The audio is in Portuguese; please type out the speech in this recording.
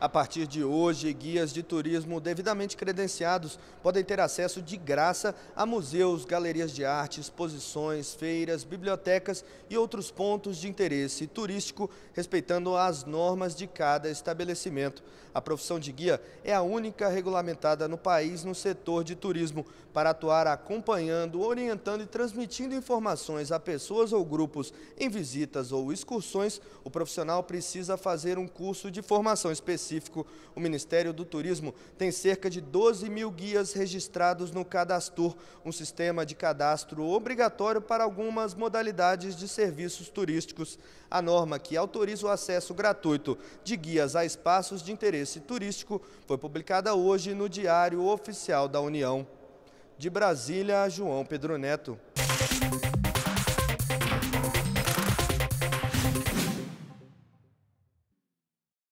A partir de hoje, guias de turismo devidamente credenciados podem ter acesso de graça a museus, galerias de arte, exposições, feiras, bibliotecas e outros pontos de interesse turístico, respeitando as normas de cada estabelecimento. A profissão de guia é a única regulamentada no país no setor de turismo para atuar acompanhando, orientando e transmitindo informações a pessoas ou grupos em visitas ou excursões. O profissional precisa fazer um curso de formação específica específico, o Ministério do Turismo tem cerca de 12 mil guias registrados no Cadastur, um sistema de cadastro obrigatório para algumas modalidades de serviços turísticos. A norma que autoriza o acesso gratuito de guias a espaços de interesse turístico foi publicada hoje no Diário Oficial da União. De Brasília, João Pedro Neto.